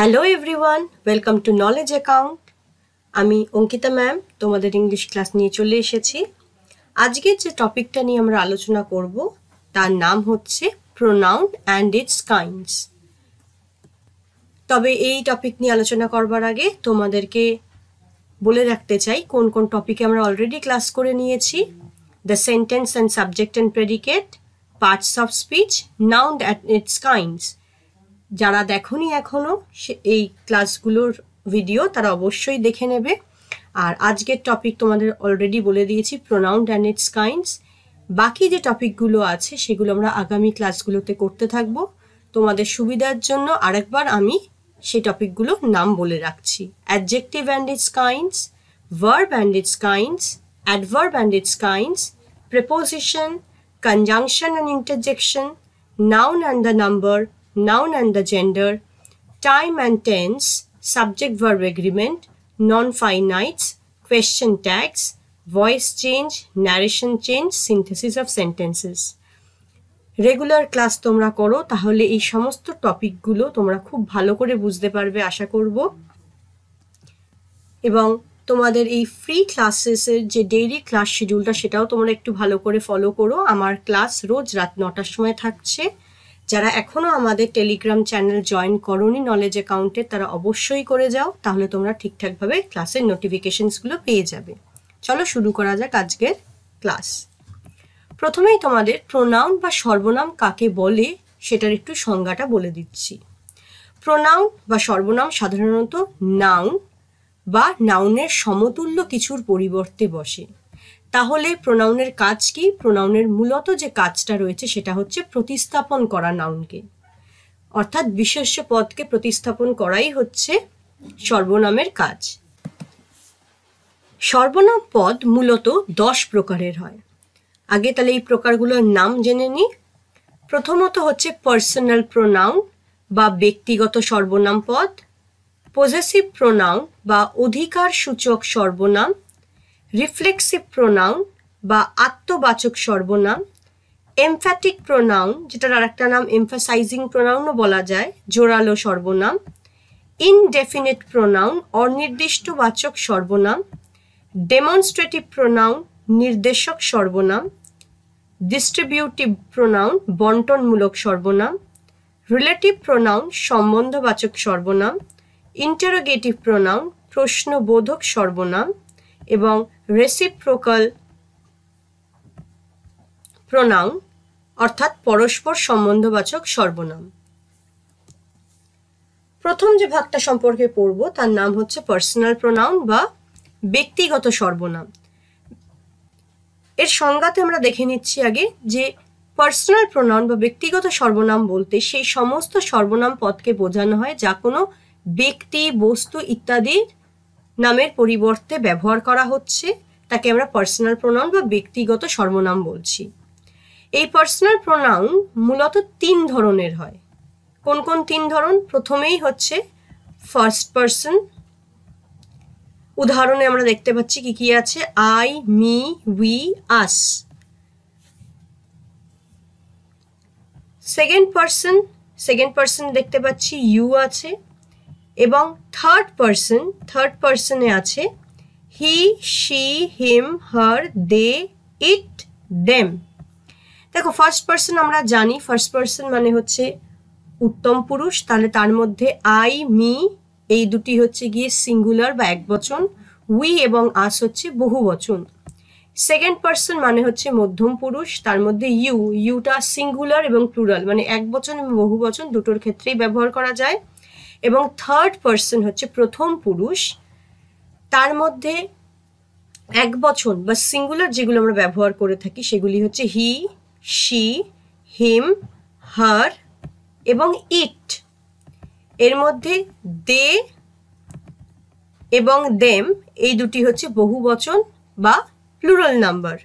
Hello everyone welcome to knowledge account আমি Ankita ma'am তোমাদের English class নিয়ে চলে এসেছি আজকের যে টপিকটা নিয়ে আমরা আলোচনা করব তার নাম হচ্ছে প্রোনাউন অ্যান্ড ইটস কাইন্ডস তবে এই টপিক নিয়ে আলোচনা করবার আগে তোমাদেরকে বলে রাখতে চাই কোন কোন টপিকে আমরা অলরেডি ক্লাস করে নিয়েছি the sentence and subject and predicate parts of speech noun and at its kinds যারা দেখনি এখনও এই ক্লাসগুলোর ভিডিও তারা অবশ্যই দেখে নেবে আর আজকের টপিক তোমাদের অলরেডি বলে দিয়েছি প্রোনাউন্ড অ্যান্ড ইটস কাইন্ডস বাকি যে টপিকগুলো আছে সেগুলো আমরা আগামী ক্লাসগুলোতে করতে থাকব তোমাদের সুবিধার জন্য আরেকবার আমি সেই টপিকগুলো নাম বলে রাখছি adjective and its kinds verb and its kinds adverb and its kinds preposition conjunction and interjection noun and the number noun and the gender, time and tense, subject verb agreement, non finites, question tags, voice change, narration change, synthesis of sentences. Regular class তোমরা করো তাহলে এই সমস্ত টপিকগুলো তোমরা খুব ভালো করে বুঝতে পারবে আশা করব এবং তোমাদের এই ফ্রি ক্লাসেসের যে ডেইলি ক্লাস শিডিউলটা সেটাও তোমরা একটু ভালো করে ফলো করো আমার ক্লাস রোজ রাত নটার সময় থাকছে যারা এখনও আমাদের টেলিগ্রাম চ্যানেল জয়েন করনি নলেজ অ্যাকাউন্টে তারা অবশ্যই করে যাও তাহলে তোমরা ঠিকঠাকভাবে ক্লাসের নোটিফিকেশনসগুলো পেয়ে যাবে চলো শুরু করা যাক আজকের ক্লাস প্রথমেই তোমাদের প্রোনাউন বা সর্বনাম কাকে বলে সেটার একটু সংজ্ঞাটা বলে দিচ্ছি প্রোনাউন বা সর্বনাম সাধারণত নাউন বা নাউনের সমতুল্য কিছুর পরিবর্তে বসে তাহলে প্রোনাউনের কাজ কি প্রোনাউনের মূলত যে কাজটা রয়েছে সেটা হচ্ছে প্রতিস্থাপন করা নাউনকে অর্থাৎ বিশেষ পদকে প্রতিস্থাপন করাই হচ্ছে সর্বনামের কাজ সর্বনাম পদ মূলত দশ প্রকারের হয় আগে তাহলে এই প্রকারগুলোর নাম জেনে নিই প্রথমত হচ্ছে পার্সোনাল প্রোনাউন বা ব্যক্তিগত সর্বনাম পদ পজেসিভ প্রোনাউন বা অধিকার সূচক সর্বনাম রিফ্লেক্সিভ প্রোনাউন বা আত্মবাচক সর্বনাম এমফ্যাটিক প্রোনাউন যেটার আরেকটা নাম এমফাসাইজিং প্রোনাউনও বলা যায় জোরালো সর্বনাম ইনডেফিনেট প্রোনাউন অনির্দিষ্টবাচক সর্বনাম ডেমনস্ট্রেটিভ প্রোনাউন নির্দেশক সর্বনাম ডিস্ট্রিবিউটিভ প্রোনাউন বন্টনমূলক সর্বনাম রিলেটিভ প্রোনাউন সম্বন্ধবাচক সর্বনাম ইন্টারোগেটিভ প্রোনাউন প্রশ্নবোধক সর্বনাম এবং রেসিপ্রোকাল প্রোনাউন অর্থাৎ পরস্পর সম্বন্ধবাচক সর্বনাম প্রথম যে ভাগটা সম্পর্কে পড়ব তার নাম হচ্ছে পার্সোনাল প্রোনাউন বা ব্যক্তিগত সর্বনাম এর সংজ্ঞাতে আমরা দেখে নিচ্ছি আগে যে পার্সোনাল প্রোনাউন বা ব্যক্তিগত সর্বনাম বলতে সেই সমস্ত সর্বনাম পদকে বোঝানো হয় যা কোনো ব্যক্তি বস্তু ইত্যাদির নামের পরিবর্তে ব্যবহার করা হচ্ছে তাকে আমরা পার্সোনাল প্রোনাউন বা ব্যক্তিগত সর্বনাম বলছি এই পার্সোনাল প্রোনাউন মূলত তিন ধরনের হয় কোন কোন তিন ধরন প্রথমেই হচ্ছে ফার্স্ট পার্সন উদাহরণে আমরা দেখতে পাচ্ছি কি কি আছে I me we us second person second person দেখতে পাচ্ছি ইউ আছে এবং থার্ড পার্সন থার্ড পার্সনে আছে he she him her they it them দেখো ফার্স্ট পার্সন আমরা জানি ফার্স্ট পার্সন মানে হচ্ছে উত্তম পুরুষ তাহলে তার মধ্যে আই মি এই দুটি হচ্ছে গিয়ে সিঙ্গুলার বা এক বচন উই এবং আস হচ্ছে বহু বচন সেকেন্ড পার্সন মানে হচ্ছে মধ্যম পুরুষ তার মধ্যে ইউ ইউটা সিঙ্গুলার এবং প্লুরাল মানে এক বচন এবং বহু বচন দুটোর ক্ষেত্রেই ব্যবহার করা যায় এবং থার্ড পার্সন হচ্ছে প্রথম পুরুষ তার মধ্যে এক বছর বা সিঙ্গুলার যেগুলো আমরা ব্যবহার করে থাকি সেগুলি হচ্ছে হি শি হিম হার এবং ইট এর মধ্যে দে এবং দেম এই দুটি হচ্ছে বহু বচন বা প্লুরাল নাম্বার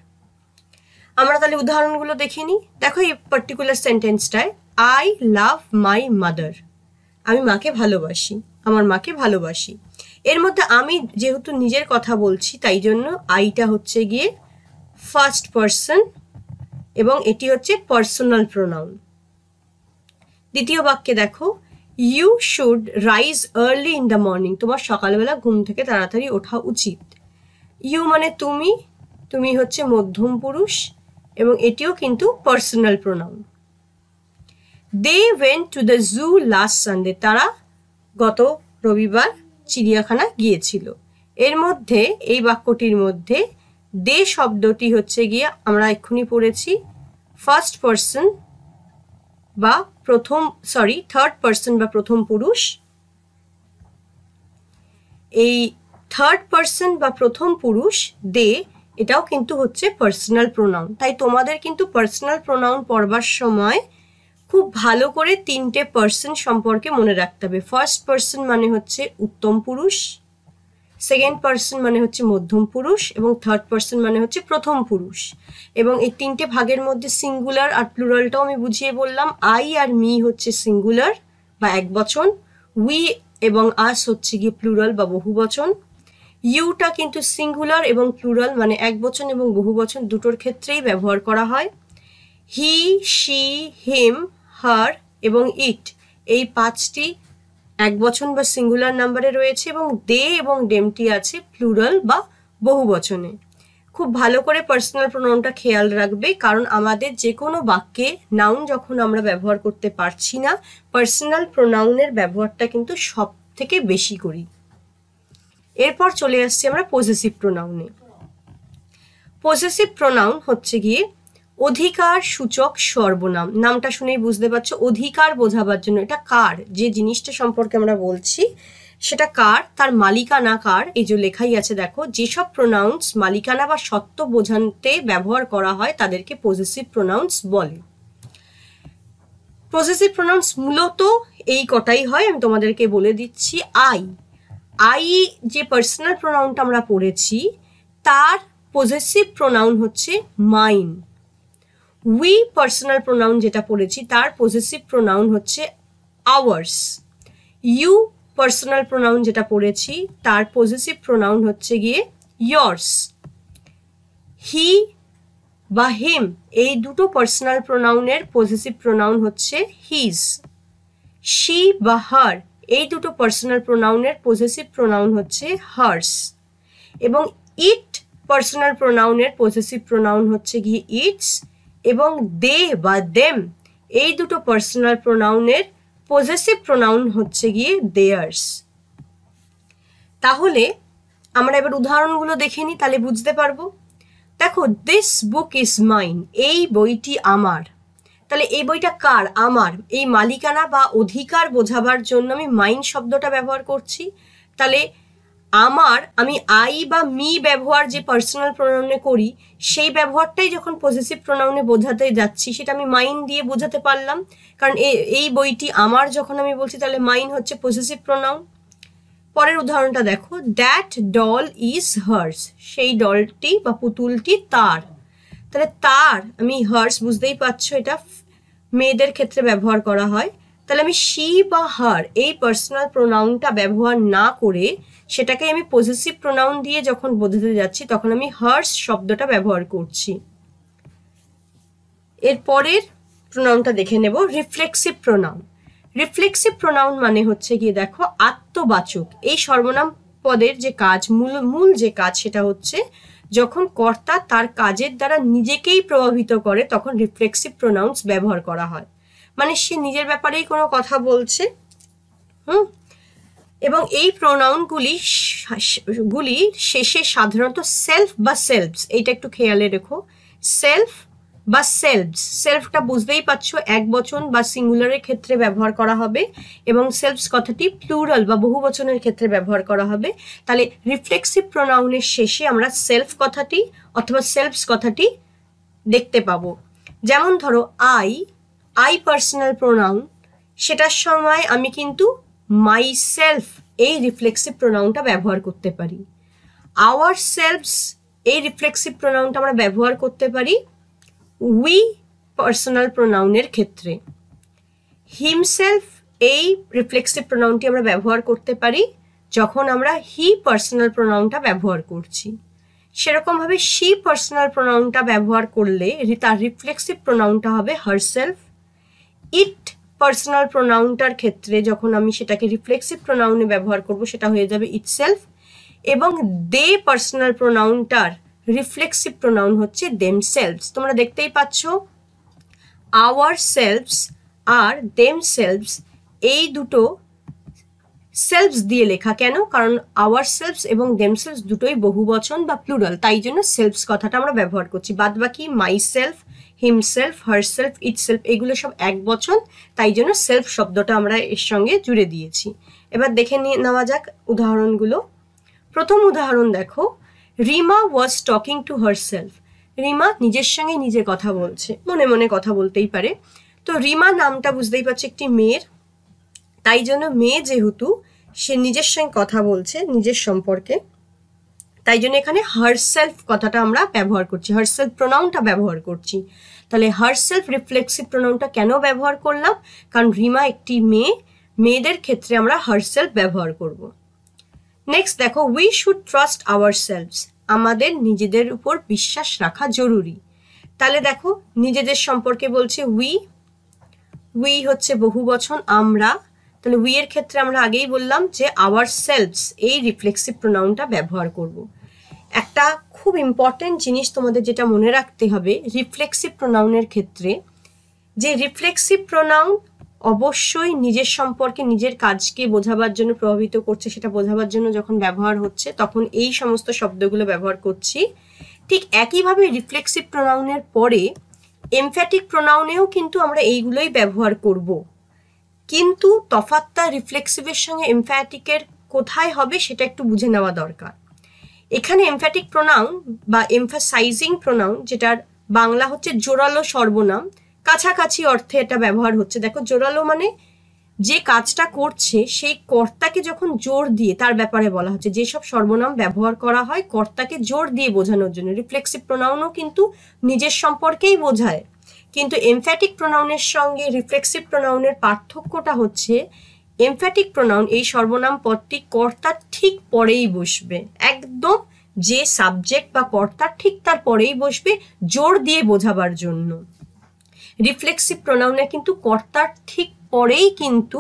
আমরা তাহলে উদাহরণগুলো দেখে নিই দেখো এই পার্টিকুলার সেন্টেন্সটায় আই লাভ মাই মাদার আমি মাকে ভালোবাসি আমার মাকে ভালোবাসি এর মধ্যে আমি যেহেতু নিজের কথা বলছি তাই জন্য আইটা হচ্ছে গিয়ে ফার্স্ট পার্সন এবং এটি হচ্ছে পার্সোনাল প্রোনাউন দ্বিতীয় বাক্যে দেখো you should rise early in the morning তোমার সকালবেলা ঘুম থেকে তাড়াতাড়ি ওঠা উচিত ইউ মানে তুমি তুমি হচ্ছে মধ্যম পুরুষ এবং এটিও কিন্তু personal pronoun they went to the zoo last Sunday তারা গত রবিবার চিড়িয়াখানা গিয়েছিল এর মধ্যে এই বাক্যটির মধ্যে দে শব্দটি হচ্ছে গিয়ে আমরা এক্ষুনি পড়েছি ফার্স্ট পার্সন বা প্রথম সরি থার্ড পার্সন বা প্রথম পুরুষ এই থার্ড পার্সন বা প্রথম পুরুষ দে এটাও কিন্তু হচ্ছে পার্সোনাল প্রোনাউন তাই তোমাদের কিন্তু পার্সোনাল প্রোনাউন পড়বার সময় খুব ভালো করে তিনটে পার্সন সম্পর্কে মনে রাখতে হবে ফার্স্ট পার্সন মানে হচ্ছে উত্তম পুরুষ সেকেন্ড পার্সন মানে হচ্ছে মধ্যম পুরুষ এবং থার্ড পার্সন মানে হচ্ছে প্রথম পুরুষ এবং এই তিনটে ভাগের মধ্যে সিঙ্গুলার আর প্লুরালটাও আমি বুঝিয়ে বললাম আই আর মি হচ্ছে সিঙ্গুলার বা এক বচন উই এবং আস হচ্ছে গিয়ে প্লুরাল বা বহুবচন ইউটা কিন্তু সিঙ্গুলার এবং প্লুরাল মানে এক বচন এবং বহু বচন দুটোর ক্ষেত্রেই ব্যবহার করা হয় হি শি হেম হার এবং ইট এই পাঁচটি এক বচন বা সিঙ্গুলার নাম্বারে রয়েছে এবং দে এবং ডেমটি আছে প্লুরাল বা বহু বচনে খুব ভালো করে পার্সোনাল প্রোনাউনটা খেয়াল রাখবে কারণ আমাদের যে কোনো বাক্যে নাউন যখন আমরা ব্যবহার করতে পারছি না পার্সোনাল প্রোনাউনের ব্যবহারটা কিন্তু সব থেকে বেশি করি এরপর চলে আসছি আমরা পজেসিভ প্রোনাউনে পজেসিভ প্রোনাউন হচ্ছে গিয়ে অধিকার সূচক সর্বনাম নামটা শুনেই বুঝতে পারছো অধিকার বোঝাবার জন্য এটা কার যে জিনিসটা সম্পর্কে আমরা বলছি সেটা কার তার মালিকানা কার এই যে লেখাই আছে দেখো যেসব প্রোনাউন্স মালিকানা বা সত্য বোঝানতে ব্যবহার করা হয় তাদেরকে পজিটিভ প্রোনাউন্স বলে পজিটিভ প্রোনাউন্স মূলত এই কটাই হয় আমি তোমাদেরকে বলে দিচ্ছি আই আই যে পার্সোনাল প্রোনাউনটা আমরা পড়েছি তার পজিটিভ প্রোনাউন হচ্ছে মাইন্ড উই পার্সোনাল প্রোনাউন যেটা পড়েছি তার পজিটিভ প্রোনাউন হচ্ছে আওয়ার্স ইউ পার্সোনাল প্রোনাউন যেটা পড়েছি তার পজিটিভ প্রোনাউন হচ্ছে গিয়ে ইয়র্স হি বা হিম এই দুটো পার্সোনাল প্রোনাউনের পজিটিভ প্রোনাউন হচ্ছে হিজ শি বা হার এই দুটো পার্সোনাল প্রোনাউনের পজিটিভ প্রোনাউন হচ্ছে হার্স এবং ইট পার্সোনাল প্রোনাউনের পজিটিভ প্রোনাউন হচ্ছে গিয়ে ইটস এবং দে বা দেম এই দুটো পার্সোনাল প্রোনাউনের পজেসিভ প্রোনাউন হচ্ছে গিয়ে দেয়ার্স তাহলে আমরা এবার উদাহরণগুলো দেখে নিই তাহলে বুঝতে পারবো দেখো দিস বুক ইজ মাইন এই বইটি আমার তাহলে এই বইটা কার আমার এই মালিকানা বা অধিকার বোঝাবার জন্য আমি মাইন শব্দটা ব্যবহার করছি তাহলে আমার আমি আই বা মি ব্যবহার যে পার্সোনাল প্রোনাউনে করি সেই ব্যবহারটাই যখন পজিটিভ প্রোনাউনে বোঝাতে যাচ্ছি সেটা আমি মাইন দিয়ে বোঝাতে পারলাম কারণ এই বইটি আমার যখন আমি বলছি তাহলে মাইন হচ্ছে পজিটিভ প্রোনাউন পরের উদাহরণটা দেখো দ্যাট ডল ইজ হার্স সেই ডলটি বা পুতুলটি তার তাহলে তার আমি হার্স বুঝতেই পারছো এটা মেয়েদের ক্ষেত্রে ব্যবহার করা হয় তাহলে আমি শি বা হার এই পার্সোনাল প্রোনাউনটা ব্যবহার না করে সেটাকে আমি পজিটিভ প্রোনাউন দিয়ে যখন বোঝাতে যাচ্ছি তখন আমি হার্স শব্দটা ব্যবহার করছি এরপরের প্রোনাউনটা দেখে নেব রিফ্লেক্সিভ প্রোনাউন রিফ্লেক্সিভ প্রোনাউন মানে হচ্ছে গিয়ে দেখো আত্মবাচক এই সর্বনাম পদের যে কাজ মূল মূল যে কাজ সেটা হচ্ছে যখন কর্তা তার কাজের দ্বারা নিজেকেই প্রভাবিত করে তখন রিফ্লেক্সিভ প্রোনাউন্স ব্যবহার করা হয় মানে সে নিজের ব্যাপারেই কোনো কথা বলছে হুম এবং এই প্রোনাউনগুলি গুলি শেষে সাধারণত সেলফ বা সেলফস এইটা একটু খেয়ালে রেখো সেলফ বা সেলভস সেলফটা বুঝতেই পারছো এক বচন বা সিঙ্গুলারের ক্ষেত্রে ব্যবহার করা হবে এবং সেলফস কথাটি প্লুরাল বা বহু বচনের ক্ষেত্রে ব্যবহার করা হবে তাহলে রিফ্লেক্সিভ প্রোনাউনের শেষে আমরা সেলফ কথাটি অথবা সেলফস কথাটি দেখতে পাবো যেমন ধরো আই আই পার্সোনাল প্রোনাউন সেটার সময় আমি কিন্তু মাই সেলফ এই রিফ্লেক্সিভ প্রোনাউনটা ব্যবহার করতে পারি আওয়ার সেলফস এই রিফ্লেক্সিভ প্রোনাউনটা আমরা ব্যবহার করতে পারি উই পার্সোনাল প্রোনাউনের ক্ষেত্রে হিমসেলফ এই রিফ্লেক্সিভ প্রোনাউনটি আমরা ব্যবহার করতে পারি যখন আমরা হি পার্সোনাল প্রোনাউনটা ব্যবহার করছি সেরকমভাবে শি পার্সোনাল প্রোনাউনটা ব্যবহার করলে তার রিফ্লেক্সিভ প্রোনাউনটা হবে হারসেলফ ইট পার্সোনাল প্রোনাউনটার ক্ষেত্রে যখন আমি সেটাকে রিফ্লেক্সিভ প্রোনাউনে ব্যবহার করব সেটা হয়ে যাবে ইট সেলফ এবং দে পার্সোনাল প্রোনাউনটার রিফ্লেক্সিভ প্রোনাউন হচ্ছে দেম দেমসেলভস তোমরা দেখতেই পাচ্ছ আওয়ার সেলভস আর দেম দেমসেলভস এই দুটো সেলফস দিয়ে লেখা কেন কারণ আওয়ার সেলফস এবং দেম দেমসেলস দুটোই বহুবচন বা প্লুরাল তাই জন্য সেলফস কথাটা আমরা ব্যবহার করছি বাদ বাকি myself himself herself itself এগুলো সব এক বচন তাই জন্য সেলফ শব্দটা আমরা এর সঙ্গে জুড়ে দিয়েছি এবার দেখে নিয়ে নেওয়া যাক উদাহরণগুলো প্রথম উদাহরণ দেখো Rima was talking to herself Rima নিজের সঙ্গে নিজে কথা বলছে মনে মনে কথা বলতেই পারে তো রিমা নামটা বুঝতেই পারছে একটি মেয়ের তাই জন্য মেয়ে যেহেতু সে নিজের সঙ্গে কথা বলছে নিজের সম্পর্কে তাই জন্য এখানে হারসেলফ কথাটা আমরা ব্যবহার করছি হারসেলফ প্রোনাউনটা ব্যবহার করছি তাহলে হার সেলফ রিফ্লেক্সিভ প্রোনাউনটা কেন ব্যবহার করলাম কারণ রিমা একটি মেয়ে মেয়েদের ক্ষেত্রে আমরা হার সেলফ ব্যবহার করব নেক্সট দেখো we should trust ourselves আমাদের নিজেদের উপর বিশ্বাস রাখা জরুরি তাহলে দেখো নিজেদের সম্পর্কে বলছে উই উই হচ্ছে বহু বছর আমরা তাহলে উই এর ক্ষেত্রে আমরা আগেই বললাম যে আওয়ার সেলফস এই রিফ্লেক্সিভ প্রোনাউনটা ব্যবহার করবো একটা খুব ইম্পর্টেন্ট জিনিস তোমাদের যেটা মনে রাখতে হবে রিফ্লেক্সিভ প্রোনাউনের ক্ষেত্রে যে রিফ্লেক্সিভ প্রোনাউন অবশ্যই নিজের সম্পর্কে নিজের কাজকে বোঝাবার জন্য প্রভাবিত করছে সেটা বোঝাবার জন্য যখন ব্যবহার হচ্ছে তখন এই সমস্ত শব্দগুলো ব্যবহার করছি ঠিক একইভাবে রিফ্লেক্সিভ প্রোনাউনের পরে এমফ্যাটিক প্রোনাউনেও কিন্তু আমরা এইগুলোই ব্যবহার করব কিন্তু তফাত্তা রিফ্লেক্সিভের সঙ্গে এমফ্যাটিকের কোথায় হবে সেটা একটু বুঝে নেওয়া দরকার এখানে এমফ্যাটিক প্রোনাউন বা এমফাসাইজিং প্রোনাউন যেটার বাংলা হচ্ছে জোরালো সর্বনাম কাছাকাছি অর্থে এটা ব্যবহার হচ্ছে দেখো জোরালো মানে যে কাজটা করছে সেই কর্তাকে যখন জোর দিয়ে তার ব্যাপারে বলা হচ্ছে যেসব সর্বনাম ব্যবহার করা হয় কর্তাকে জোর দিয়ে বোঝানোর জন্য রিফ্লেক্সিভ প্রোনাউনও কিন্তু নিজের সম্পর্কেই বোঝায় কিন্তু এমফ্যাটিক প্রোনাউনের সঙ্গে রিফ্লেক্সিভ প্রোনাউনের পার্থক্যটা হচ্ছে এমফ্যাটিক প্রোনাউন এই সর্বনাম পদটি কর্তার ঠিক পরেই বসবে একদম যে সাবজেক্ট বা কর্তার ঠিক তার পরেই বসবে জোর দিয়ে বোঝাবার জন্য রিফ্লেক্সিভ প্রোনাউনে কিন্তু কর্তার ঠিক পরেই কিন্তু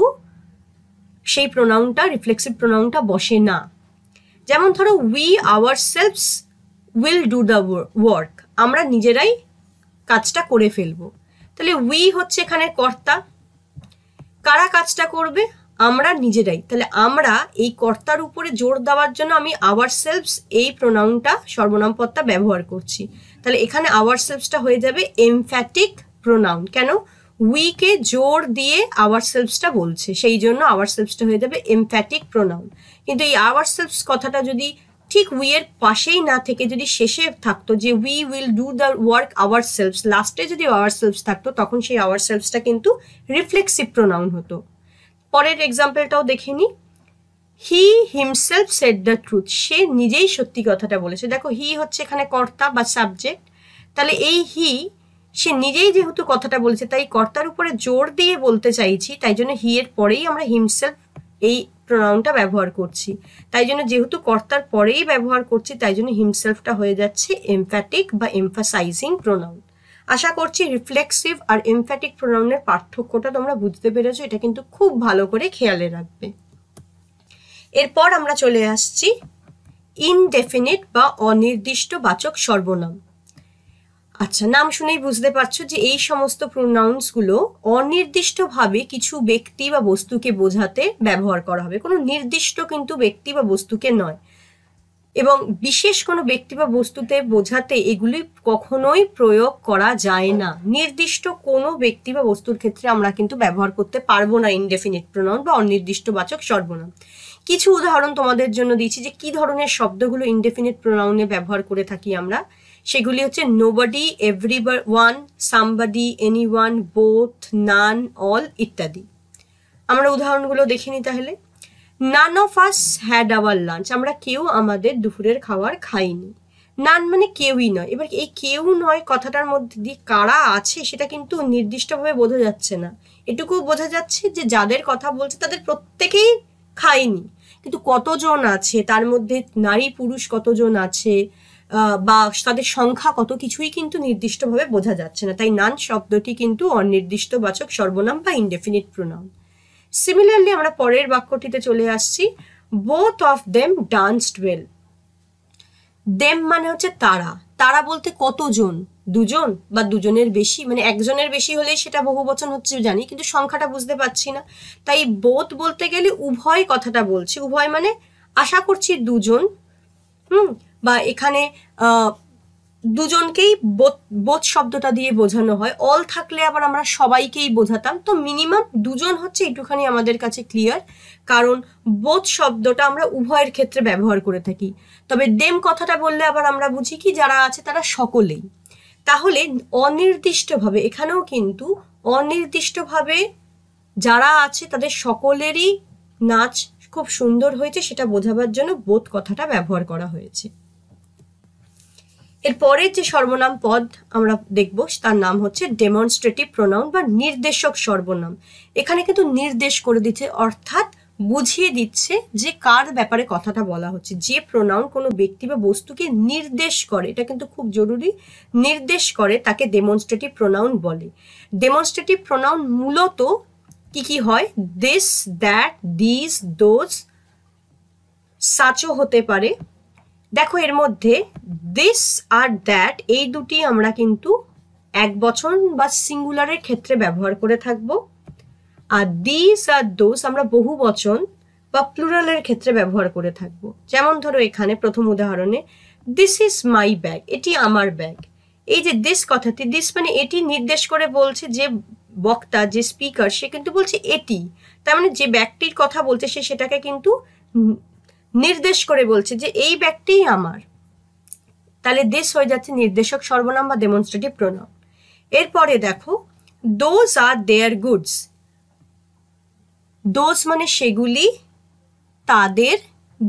সেই প্রোনাউনটা রিফ্লেক্সিভ প্রোনাউনটা বসে না যেমন ধরো we ourselves will do the work আমরা নিজেরাই কাজটা করে ফেলবো তাহলে উই হচ্ছে এখানে কর্তা কারা কাজটা করবে আমরা নিজেরাই তাহলে আমরা এই কর্তার উপরে জোর দেওয়ার জন্য আমি আওয়ার সেলফস এই প্রোনাউনটা সর্বনামপত্তা ব্যবহার করছি তাহলে এখানে আওয়ার সেলফসটা হয়ে যাবে এমফ্যাটিক প্রোনাউন কেন উইকে জোর দিয়ে আওয়ার সেলফসটা বলছে সেই জন্য আওয়ার সেলফসটা হয়ে যাবে এমফ্যাটিক প্রোনাউন কিন্তু এই আওয়ার সেলফস কথাটা যদি ঠিক উইয়ের পাশেই না থেকে যদি শেষে থাকতো যে we will do the work ourselves লাস্টে যদি আওয়ার সেলফস থাকতো তখন সেই আওয়ার সেলফসটা কিন্তু রিফ্লেক্সিভ প্রোনাউন হতো পরের এক্সাম্পলটাও দেখে নিই he himself set the truth সে নিজেই সত্যি কথাটা বলেছে দেখো হি হচ্ছে এখানে কর্তা বা সাবজেক্ট তাহলে এই হি সে নিজেই যেহেতু কথাটা বলেছে তাই কর্তার উপরে জোর দিয়ে বলতে চাইছি তাই জন্য হি এর পরেই আমরা হিমসেলফ এই প্রোনাউনটা ব্যবহার করছি তাই জন্য যেহেতু কর্তার পরেই ব্যবহার করছি তাই জন্য হিমসেলফটা হয়ে যাচ্ছে এমফ্যাটিক বা এমফাসাইজিং প্রোনাউন আশা করছি রিফ্লেক্সিভ আর এমফ্যাটিক প্রোনাউনের পার্থক্যটা তোমরা বুঝতে পেরেছো এটা কিন্তু খুব ভালো করে খেয়ালে রাখবে এরপর আমরা চলে আসছি ইনডেফিনিট বা অনির্দিষ্ট বাচক সর্বনাম আচ্ছা নাম শুনেই বুঝতে পারছো যে এই সমস্ত প্রোনাউন্সগুলো অনির্দিষ্টভাবে কিছু ব্যক্তি বা বস্তুকে বোঝাতে ব্যবহার করা হবে কোনো নির্দিষ্ট কিন্তু ব্যক্তি বা বস্তুকে নয় এবং বিশেষ কোনো ব্যক্তি বা বস্তুতে বোঝাতে এগুলি কখনোই প্রয়োগ করা যায় না নির্দিষ্ট কোনো ব্যক্তি বা বস্তুর ক্ষেত্রে আমরা কিন্তু ব্যবহার করতে পারবো না ইনডেফিনিট প্রোনাউন বা অনির্দিষ্ট বাচক সর্বনাম কিছু উদাহরণ তোমাদের জন্য দিয়েছি যে কি ধরনের শব্দগুলো ইনডেফিনিট প্রণাউনে ব্যবহার করে থাকি আমরা সেগুলি হচ্ছে nobody everyone somebody anyone both none all ইত্যাদি আমরা উদাহরণগুলো দেখিনি তাহলে none of us had our lunch আমরা কেউ আমাদের দুপুরের খাবার খাইনি নান মানে কেউই নয় এবার এই কেউ নয় কথাটার মধ্যে দিয়ে কারা আছে সেটা কিন্তু নির্দিষ্টভাবে বোঝা যাচ্ছে না এটুকু বোঝা যাচ্ছে যে যাদের কথা বলছে তাদের প্রত্যেকেই খায়নি কিন্তু কতজন আছে তার মধ্যে নারী পুরুষ কতজন আছে বা তাদের সংখ্যা কত কিছুই কিন্তু নির্দিষ্টভাবে বোঝা যাচ্ছে না তাই নান শব্দটি কিন্তু অনির্দিষ্টবাচক সর্বনাম বা ইনডেফিনিট প্রোনাউন্ড সিমিলারলি আমরা পরের বাক্যটিতে চলে আসছি both of them danced well them মানে হচ্ছে তারা তারা বলতে কতজন দুজন বা দুজনের বেশি মানে একজনের বেশি হলে সেটা বহু বচন হচ্ছে জানি কিন্তু সংখ্যাটা বুঝতে পারছি না তাই বোধ বলতে গেলে উভয় কথাটা বলছি উভয় মানে আশা করছি দুজন হুম বা এখানে দুজনকেই বোধ শব্দটা দিয়ে বোঝানো হয় অল থাকলে আবার আমরা সবাইকেই বোঝাতাম তো মিনিমাম দুজন হচ্ছে একটুখানি আমাদের কাছে ক্লিয়ার কারণ বোধ শব্দটা আমরা উভয়ের ক্ষেত্রে ব্যবহার করে থাকি তবে দেম কথাটা বললে আবার আমরা বুঝি কি যারা আছে তারা সকলেই তাহলে অনির্দিষ্টভাবে এখানেও কিন্তু অনির্দিষ্টভাবে যারা আছে তাদের সকলেরই নাচ খুব সুন্দর হয়েছে সেটা বোঝাবার জন্য বোধ কথাটা ব্যবহার করা হয়েছে এর পরের যে সর্বনাম পদ আমরা দেখব তার নাম হচ্ছে ডেমনস্ট্রেটিভ প্রোনাউন বা নির্দেশক সর্বনাম এখানে কিন্তু নির্দেশ করে দিচ্ছে অর্থাৎ বুঝিয়ে দিচ্ছে যে কার ব্যাপারে কথাটা বলা হচ্ছে যে প্রোনাউন কোনো ব্যক্তি বা বস্তুকে নির্দেশ করে এটা কিন্তু খুব জরুরি নির্দেশ করে তাকে ডেমনস্ট্রেটিভ প্রোনাউন বলে ডেমনস্ট্রেটিভ প্রোনাউন মূলত কি কি হয় দিস দ্যাট দিস দোজ সাচও হতে পারে দেখো এর মধ্যে দিস আর দ্যাট এই দুটি আমরা কিন্তু এক বছর বা সিঙ্গুলারের ক্ষেত্রে ব্যবহার করে থাকব আর দিস আর দোস আমরা বহু বচন বা প্লুরালের ক্ষেত্রে ব্যবহার করে থাকব যেমন ধরো এখানে প্রথম উদাহরণে দিস ইজ মাই ব্যাগ এটি আমার ব্যাগ এই যে দিস কথাটি দিস মানে এটি নির্দেশ করে বলছে যে বক্তা যে স্পিকার সে কিন্তু বলছে এটি তার মানে যে ব্যাগটির কথা বলছে সে সেটাকে কিন্তু নির্দেশ করে বলছে যে এই ব্যক্তিই আমার তাহলে দিস হয়ে যাচ্ছে নির্দেশক সর্বনাম বা ডেমনস্ট্রেটিভ প্রণয় এরপরে দেখো those are their goods those মানে সেগুলি তাদের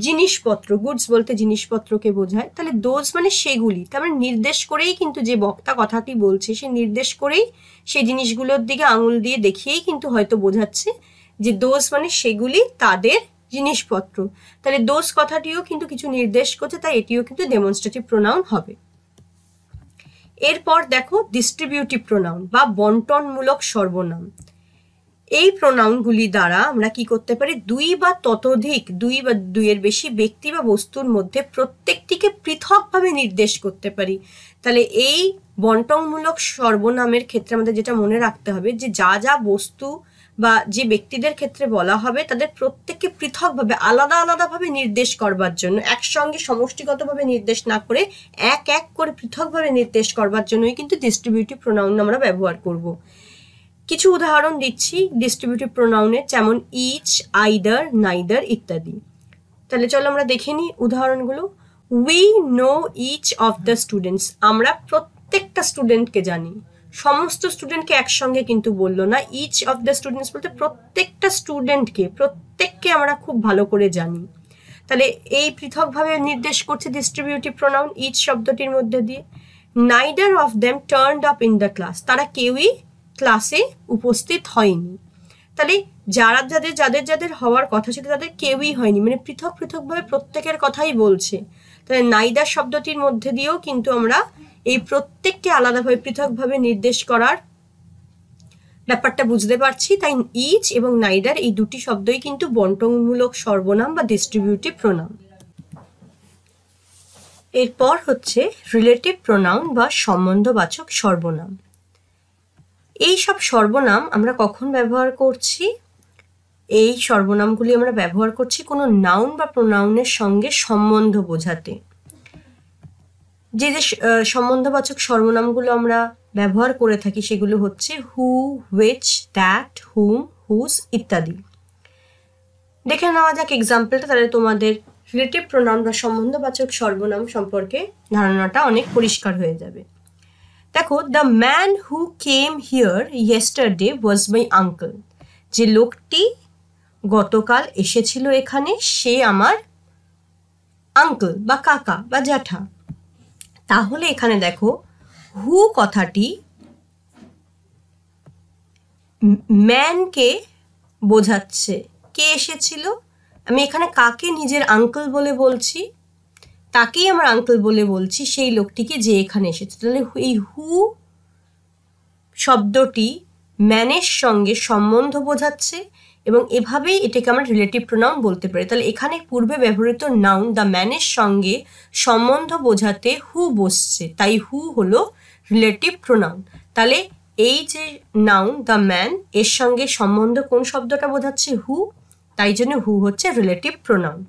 জিনিসপত্র গুডস বলতে জিনিসপত্রকে বোঝায় তাহলে দোজ মানে সেগুলি তার মানে নির্দেশ করেই কিন্তু যে বক্তা কথাটি বলছে সে নির্দেশ করেই সেই জিনিসগুলোর দিকে আঙুল দিয়ে দেখিয়েই কিন্তু হয়তো বোঝাচ্ছে যে দোজ মানে সেগুলি তাদের জিনিসপত্র তাহলে দোষ কথাটিও কিন্তু কিছু নির্দেশ করছে তাই এটিও কিন্তু ডেমনস্ট্রেটিভ প্রোনাউন হবে এরপর দেখো ডিস্ট্রিবিউটিভ প্রোনাউন বা বন্টনমূলক সর্বনাম এই প্রোনাউনগুলি দ্বারা আমরা কি করতে পারি দুই বা ততোধিক দুই বা দুইয়ের বেশি ব্যক্তি বা বস্তুর মধ্যে প্রত্যেকটিকে পৃথকভাবে নির্দেশ করতে পারি তাহলে এই বন্টনমূলক সর্বনামের ক্ষেত্রে আমাদের যেটা মনে রাখতে হবে যে যা যা বস্তু বা যে ব্যক্তিদের ক্ষেত্রে বলা হবে তাদের প্রত্যেককে পৃথকভাবে আলাদা আলাদাভাবে নির্দেশ করবার জন্য একসঙ্গে সমষ্টিগতভাবে নির্দেশ না করে এক এক করে পৃথকভাবে নির্দেশ করবার জন্যই কিন্তু ডিস্ট্রিবিউটিভ প্রোনাউন আমরা ব্যবহার করব। কিছু উদাহরণ দিচ্ছি ডিস্ট্রিবিউটিভ প্রোনাউনের যেমন ইচ আইদার নাইদার ইত্যাদি তাহলে চলো আমরা দেখে নিই উদাহরণগুলো we know each of the students আমরা প্রত্যেকটা স্টুডেন্টকে জানি সমস্ত স্টুডেন্টকে একসঙ্গে কিন্তু বললো না ইচ অফ দ্য স্টুডেন্টস বলতে প্রত্যেকটা স্টুডেন্টকে প্রত্যেককে আমরা খুব ভালো করে জানি তাহলে এই পৃথকভাবে নির্দেশ করছে ডিস্ট্রিবিউটিভ প্রোনাউন ইচ শব্দটির মধ্যে দিয়ে neither of them turn up in the class তারা কেউই ক্লাসে উপস্থিত হয়নি তাহলে যারা যাদের যাদের যাদের হওয়ার কথা ছিল তাদের কেউই হয়নি মানে পৃথক পৃথকভাবে প্রত্যেকের কথাই বলছে তাহলে নাইদার শব্দটির মধ্যে দিয়েও কিন্তু আমরা এই প্রত্যেককে আলাদাভাবে পৃথকভাবে নির্দেশ করার ব্যাপারটা বুঝতে পারছি তাই ইচ এবং নাইডার এই দুটি শব্দই কিন্তু বন্টনমূলক সর্বনাম বা ডিস্ট্রিবিউটিভ প্রণাম এরপর হচ্ছে রিলেটিভ প্রোনাউন বা সম্বন্ধবাচক সর্বনাম এই সব সর্বনাম আমরা কখন ব্যবহার করছি এই সর্বনামগুলি আমরা ব্যবহার করছি কোনো নাউন বা প্রোনাউনের সঙ্গে সম্বন্ধ বোঝাতে যে যে সম্বন্ধবাচক সর্বনামগুলো আমরা ব্যবহার করে থাকি সেগুলো হচ্ছে হু হুইচ দ্যাট হুম হুস ইত্যাদি দেখে নেওয়া যাক এক্সাম্পলটা তাহলে তোমাদের রিলেটিভ প্রোনাউন বা সম্বন্ধবাচক সর্বনাম সম্পর্কে ধারণাটা অনেক পরিষ্কার হয়ে যাবে দেখো the man who came here yesterday was my uncle যে লোকটি গতকাল এসেছিল এখানে সে আমার আঙ্কল বা কাকা বা জ্যাঠা তাহলে এখানে দেখো হু কথাটি ম্যানকে বোঝাচ্ছে কে এসেছিল আমি এখানে কাকে নিজের আঙ্কল বলে বলছি তাকেই আমার আঙ্কল বলে বলছি সেই লোকটিকে যে এখানে এসেছে তাহলে এই হু শব্দটি ম্যানের সঙ্গে সম্বন্ধ বোঝাচ্ছে এবং এভাবেই এটাকে আমরা রিলেটিভ প্রোনাউন বলতে পারি তাহলে এখানে পূর্বে ব্যবহৃত নাউন দ্য ম্যানের সঙ্গে সম্বন্ধ বোঝাতে হু বসছে তাই হু হলো রিলেটিভ প্রোনাউন তাহলে এই যে নাউন দ্য ম্যান এর সঙ্গে সম্বন্ধ কোন শব্দটা বোঝাচ্ছে হু তাই জন্য হু হচ্ছে রিলেটিভ প্রোনাউন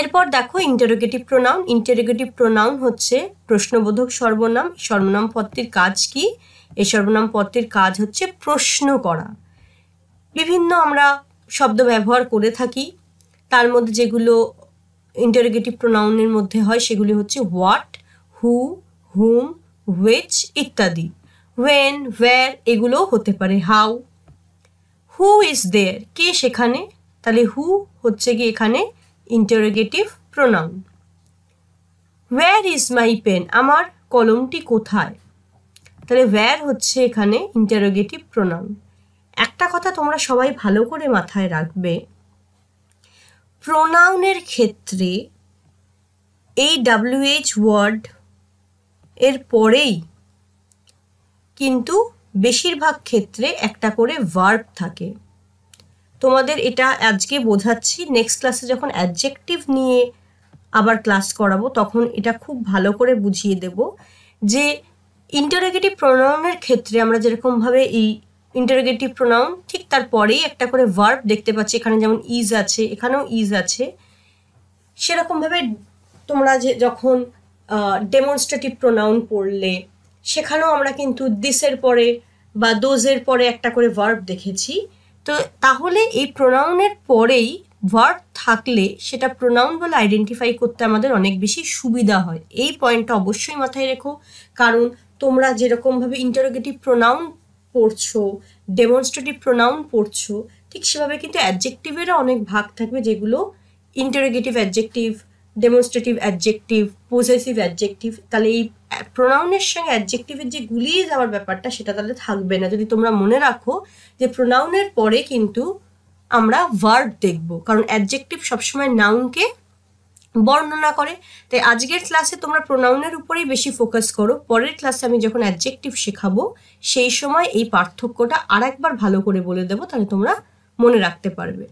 এরপর দেখো ইন্টারোগেটিভ প্রোনাউন ইন্টারোগেটিভ প্রোনাউন হচ্ছে প্রশ্নবোধক সর্বনাম সর্বনাম পত্রের কাজ কি এই সর্বনাম পত্রের কাজ হচ্ছে প্রশ্ন করা বিভিন্ন আমরা শব্দ ব্যবহার করে থাকি তার মধ্যে যেগুলো ইন্টারোগেটিভ প্রোনাউনের মধ্যে হয় সেগুলি হচ্ছে হোয়াট হু হুম হুইচ ইত্যাদি ওয়েন ওয়্যার এগুলোও হতে পারে হাউ হু ইজ দেয়ার কে সেখানে তাহলে হু হচ্ছে কি এখানে interrogative pronoun where is my pen আমার কলমটি কোথায় তাহলে ওয়্যার হচ্ছে এখানে ইন্টারোগেটিভ প্রোনাউন একটা কথা তোমরা সবাই ভালো করে মাথায় রাখবে প্রোনাউনের ক্ষেত্রে এই ডাব্লিউএইচ ওয়ার্ড এর পরেই কিন্তু বেশিরভাগ ক্ষেত্রে একটা করে ভার্ব থাকে তোমাদের এটা আজকে বোঝাচ্ছি নেক্সট ক্লাসে যখন অ্যাডজেক্টিভ নিয়ে আবার ক্লাস করাবো তখন এটা খুব ভালো করে বুঝিয়ে দেব যে ইন্টারোগেটিভ প্রণয়নের ক্ষেত্রে আমরা যেরকমভাবে এই ইন্টারোগেটিভ প্রোনাউন ঠিক তারপরেই একটা করে ভার্ব দেখতে পাচ্ছি এখানে যেমন ইজ আছে এখানেও ইজ আছে সেরকমভাবে তোমরা যে যখন ডেমনস্ট্রেটিভ প্রোনাউন পড়লে সেখানেও আমরা কিন্তু দিসের পরে বা দোজের পরে একটা করে ভার্ব দেখেছি তো তাহলে এই প্রোনাউনের পরেই ভার্ব থাকলে সেটা প্রোনাউন বলে আইডেন্টিফাই করতে আমাদের অনেক বেশি সুবিধা হয় এই পয়েন্টটা অবশ্যই মাথায় রেখো কারণ তোমরা যেরকমভাবে ইন্টারোগেটিভ প্রোনাউন পড়ছো ডেমনস্ট্রেটিভ প্রোনাউন পড়ছো ঠিক সেভাবে কিন্তু অ্যাডজেক্টিভেরও অনেক ভাগ থাকবে যেগুলো interrogative adjective demonstrative adjective possessive adjective তাহলে এই প্রোনাউনের সঙ্গে অ্যাডজেক্টিভের যে গুলিয়ে যাওয়ার ব্যাপারটা সেটা তাহলে থাকবে না যদি তোমরা মনে রাখো যে প্রোনাউনের পরে কিন্তু আমরা ভার্ব দেখব কারণ অ্যাডজেক্টিভ সবসময় নাউনকে বর্ণনা করে তাই আজকের ক্লাসে তোমরা প্রোনাউনের উপরেই বেশি ফোকাস করো পরের ক্লাসে আমি যখন অ্যাডজেক্টিভ শেখাবো সেই সময় এই পার্থক্যটা আর একবার ভালো করে বলে দেবো তাহলে তোমরা মনে রাখতে পারবে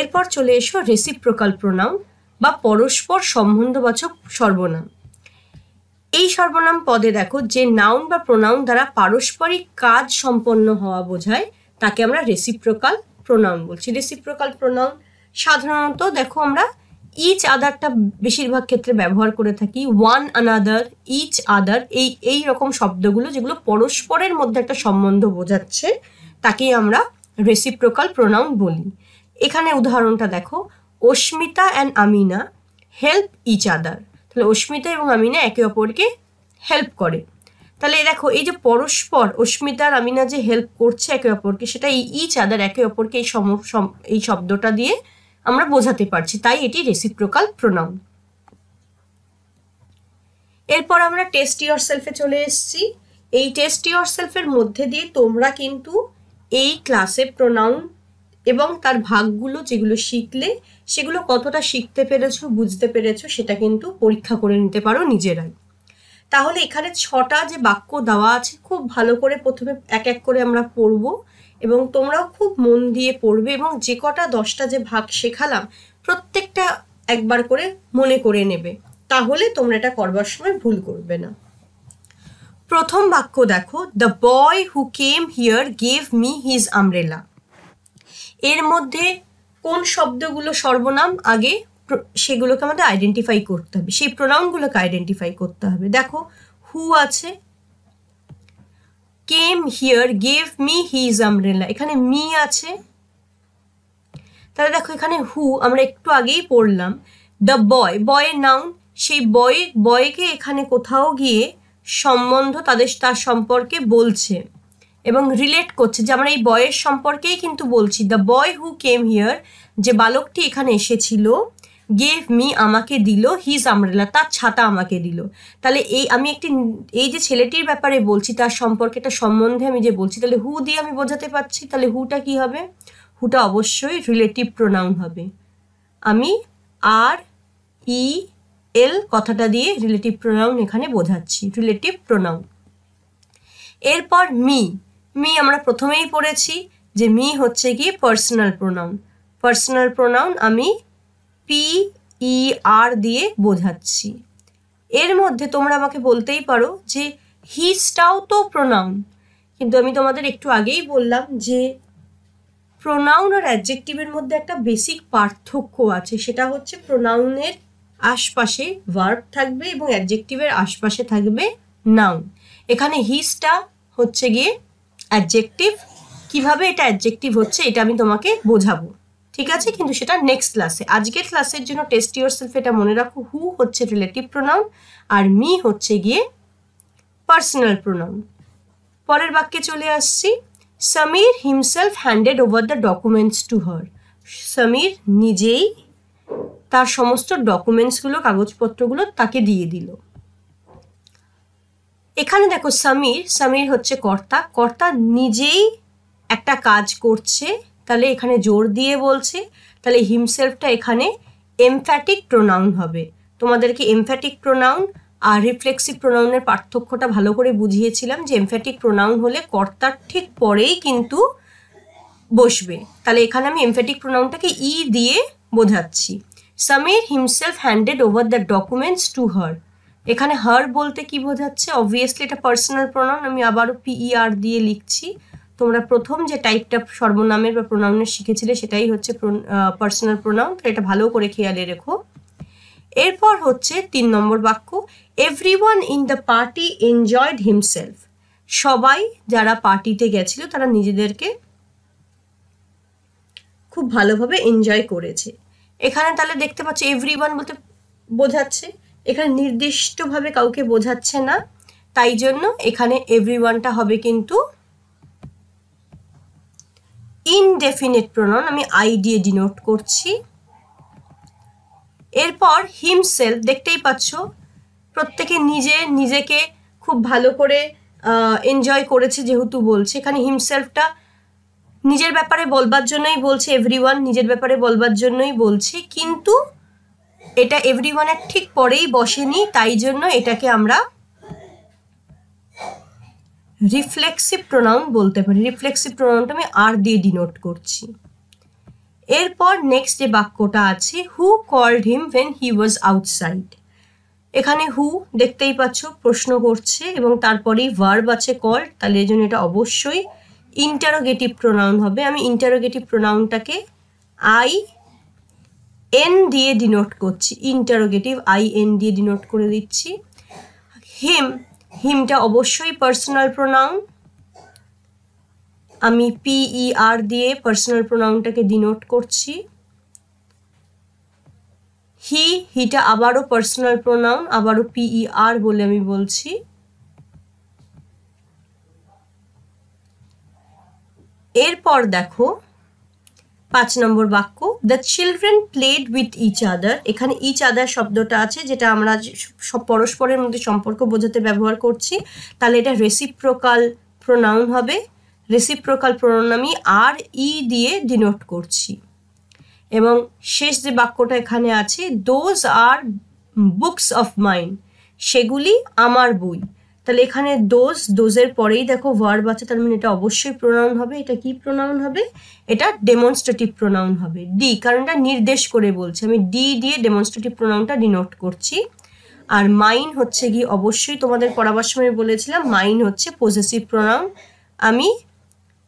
এরপর চলে এসো রেসিপ্রোকাল প্রোনাউন বা পরস্পর সম্বন্ধবাচক সর্বনাম এই সর্বনাম পদে দেখো যে নাউন বা প্রোনাউন দ্বারা পারস্পরিক কাজ সম্পন্ন হওয়া বোঝায় তাকে আমরা রেসিপ্রোকাল প্রোনাউন বলছি রেসিপ্রোকাল প্রোনাউন সাধারণত দেখো আমরা ইচ আদারটা বেশিরভাগ ক্ষেত্রে ব্যবহার করে থাকি ওয়ান আনাদার ইচ আদার এই এই রকম শব্দগুলো যেগুলো পরস্পরের মধ্যে একটা সম্বন্ধ বোঝাচ্ছে তাকেই আমরা রেসিপ্রোকাল প্রোনাউন বলি এখানে উদাহরণটা দেখো Asmita and Amina help each other তাহলে অস্মিতা এবং আমিনা একে অপরকে হেল্প করে তাহলে দেখো এই যে পরস্পর অস্মিতা আর আমিনা যে হেল্প করছে একে অপরকে সেটা এই ইচ আদার একে অপরকে এই সম এই শব্দটা দিয়ে আমরা বোঝাতে পারছি তাই এটি রেসিপ্রোকাল প্রোনাউন এরপর আমরা টেস্ট ইয়র সেলফে চলে এসেছি এই টেস্ট ইয়র সেলফের মধ্যে দিয়ে তোমরা কিন্তু এই ক্লাসে প্রোনাউন এবং তার ভাগগুলো যেগুলো শিখলে সেগুলো কতটা শিখতে পেরেছো বুঝতে পেরেছো সেটা কিন্তু পরীক্ষা করে নিতে পারো নিজেরাই তাহলে এখানে ছটা যে বাক্য দেওয়া আছে খুব ভালো করে প্রথমে এক এক করে আমরা পড়বো এবং তোমরাও খুব মন দিয়ে পড়বে এবং যে কটা দশটা যে ভাগ শেখালাম প্রত্যেকটা একবার করে মনে করে নেবে তাহলে তোমরা এটা করবার সময় ভুল করবে না প্রথম বাক্য দেখো the boy who came here gave me his umbrella এর মধ্যে কোন শব্দগুলো সর্বনাম আগে সেগুলোকে আমাদের আইডেন্টিফাই করতে হবে সেই প্রোনাউনগুলোকে আইডেন্টিফাই করতে হবে দেখো হু আছে came here gave me his umbrella এখানে মি আছে তাহলে দেখো এখানে হু আমরা একটু আগেই পড়লাম দ্য বয় বয়ের নাউন সেই বয় বয়কে এখানে কোথাও গিয়ে সম্বন্ধ তাদের তার সম্পর্কে বলছে এবং রিলেট করছে যে আমরা এই বয়ের সম্পর্কেই কিন্তু বলছি the boy who came here যে বালকটি এখানে এসেছিল গেভ মি আমাকে দিল হিজ আমরেলা তার ছাতা আমাকে দিল তাহলে এই আমি একটি এই যে ছেলেটির ব্যাপারে বলছি তার সম্পর্কে একটা সম্বন্ধে আমি যে বলছি তাহলে হু দিয়ে আমি বোঝাতে পারছি তাহলে হুটা কি হবে হুটা অবশ্যই রিলেটিভ প্রোনাউন হবে আমি আর ই এল কথাটা দিয়ে রিলেটিভ প্রোনাউন এখানে বোঝাচ্ছি রিলেটিভ প্রোনাউন এরপর মি মি আমরা প্রথমেই পড়েছি যে মি হচ্ছে কি পার্সোনাল প্রোনাউন পার্সোনাল প্রোনাউন আমি পি ই আর দিয়ে বোঝাচ্ছি এর মধ্যে তোমরা আমাকে বলতেই পারো যে হিসটাও তো প্রোনাউন কিন্তু আমি তোমাদের একটু আগেই বললাম যে প্রোনাউন আর অ্যাডজেক্টিভের মধ্যে একটা বেসিক পার্থক্য আছে সেটা হচ্ছে প্রোনাউনের আশপাশে ভার্ব থাকবে এবং অ্যাডজেক্টিভের আশপাশে থাকবে নাউন এখানে হিজটা হচ্ছে গিয়ে অ্যাডজেক্টিভ কিভাবে এটা অ্যাডজেক্টিভ হচ্ছে এটা আমি তোমাকে বোঝাবো ঠিক আছে কিন্তু সেটা নেক্সট ক্লাসে আজকের ক্লাসের জন্য টেস্ট ইউর সেলফ এটা মনে রাখো হু হচ্ছে রিলেটিভ প্রোনাউন আর মি হচ্ছে গিয়ে পার্সোনাল প্রোনাউন পরের বাক্যে চলে আসছি Samir himself handed over the documents to her Samir নিজেই তার সমস্ত ডকুমেন্টসগুলো কাগজপত্রগুলো তাকে দিয়ে দিল এখানে দেখো সমীর সমীর হচ্ছে কর্তা কর্তা নিজেই একটা কাজ করছে তাহলে এখানে জোর দিয়ে বলছি তাহলে হিমসেলফটা এখানে এমফ্যাটিক প্রোনাউন হবে তোমাদেরকে এমফ্যাটিক প্রোনাউন আর রিফ্লেক্সিভ প্রোনাউনের পার্থক্যটা ভালো করে বুঝিয়েছিলাম যে এমফ্যাটিক প্রোনাউন হলে কর্তার ঠিক পরেই কিন্তু বসবে তাহলে এখানে আমি এমফ্যাটিক প্রোনাউনটাকে ই দিয়ে বোঝাচ্ছি Samir himself handed over the documents to her এখানে হার বলতে কি বোঝাচ্ছে অবভিয়াসলি এটা পার্সোনাল প্রোনাউন আমি আবারও পিইআর e দিয়ে লিখছি তোমরা প্রথম যে টাইপটা সর্বনামের বা প্রোনাউনের শিখেছিলে সেটাই হচ্ছে পার্সোনাল প্রোনাউন তো এটা ভালো করে খেয়ালে রেখো এরপর হচ্ছে তিন নম্বর বাক্য every one in the party enjoyed himself সবাই যারা পার্টিতে গেছিল তারা নিজেদেরকে খুব ভালোভাবে এনজয় করেছে এখানে তাহলে দেখতে পাচ্ছ এভরি ওয়ান বলতে বোঝাচ্ছে এখানে নির্দিষ্টভাবে কাউকে বোঝাচ্ছে না তাই জন্য এখানে এভরি ওয়ানটা হবে কিন্তু ইনডেফিনিট প্রোনাউন আমি আই দিয়ে ডিনোট করছি এরপর হিমসেলফ দেখতেই পাচ্ছ প্রত্যেকে নিজে নিজেকে খুব ভালো করে এনজয় করেছে যেহেতু বলছে এখানে হিমসেলফটা নিজের ব্যাপারে বলবার জন্যই বলছে এভরিওয়ান নিজের ব্যাপারে বলবার জন্যই বলছে কিন্তু এটা এভরিওয়ানের ঠিক পরেই বসেনি তাই জন্য এটাকে আমরা রিফ্লেক্সিভ প্রোনাউন বলতে পারি রিফ্লেক্সিভ প্রোনাউনটা আমি আর দিয়ে ডিনোট করছি এরপর নেক্সট যে বাক্যটা আছে who called him when he was outside এখানে হু দেখতেই পাচ্ছ প্রশ্ন করছে এবং তারপরেই ভার্ব আছে কল তাহলে এই জন্য এটা অবশ্যই ইন্টারোগেটিভ প্রোনাউন হবে আমি ইন্টারোগেটিভ প্রোনাউনটাকে আই এন দিয়ে ডিনোট করছি ইন্টারোগেটিভ আই এন দিয়ে ডিনোট করে দিচ্ছি হিম হিমটা অবশ্যই পার্সোনাল প্রোনাউন আমি পিই আর e দিয়ে পার্সোনাল প্রোনাউনটাকে ডিনোট করছি হি হিটা আবারও পার্সোনাল প্রোনাউন আবারও পিই আর e বলে আমি বলছি এরপর দেখো পাঁচ নম্বর বাক্য the children played with each other এখানে ইচ আদার শব্দটা আছে যেটা আমরা সব পরস্পরের মধ্যে সম্পর্ক বোঝাতে ব্যবহার করছি তাহলে এটা রেসিপ্রোকাল প্রোনাউন হবে রেসিপ্রোকাল প্রোনাউন আমি আর ই e দিয়ে ডিনোট করছি এবং শেষ যে বাক্যটা এখানে আছে those are books of mine সেগুলি আমার বই তাহলে এখানে দোজ দোজের পরেই দেখো ভার্ব আছে তার মানে এটা অবশ্যই প্রোনাউন হবে এটা কি প্রোনাউন হবে এটা ডেমনস্ট্রেটিভ প্রোনাউন হবে ডি কারণ এটা নির্দেশ করে বলছে আমি ডি দিয়ে ডেমনস্ট্রেটিভ প্রোনাউনটা ডিনোট করছি আর মাইন হচ্ছে কি অবশ্যই তোমাদের পড়াবার সময় বলেছিলাম মাইন হচ্ছে পজেসিভ প্রোনাউন আমি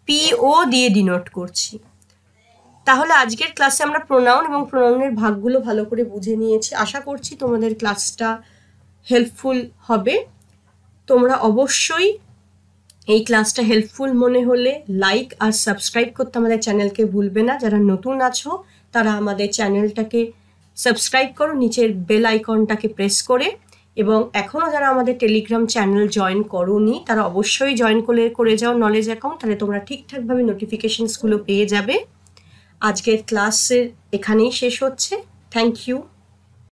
পিও দিয়ে ডিনোট করছি তাহলে আজকের ক্লাসে আমরা প্রোনাউন এবং প্রোনাউনের ভাগগুলো ভালো করে বুঝে নিয়েছি আশা করছি তোমাদের ক্লাসটা হেল্পফুল হবে তোমরা অবশ্যই এই ক্লাসটা হেল্পফুল মনে হলে লাইক আর সাবস্ক্রাইব করতে আমাদের চ্যানেলকে ভুলবে না যারা নতুন আছো তারা আমাদের চ্যানেলটাকে সাবস্ক্রাইব করো নিচের বেল আইকনটাকে প্রেস করে এবং এখনও যারা আমাদের টেলিগ্রাম চ্যানেল জয়েন করোনি তারা অবশ্যই জয়েন করে করে যাও নলেজ অ্যাকাউন্ট তাহলে তোমরা ঠিকঠাকভাবে নোটিফিকেশানসগুলো পেয়ে যাবে আজকের ক্লাসের এখানেই শেষ হচ্ছে থ্যাংক ইউ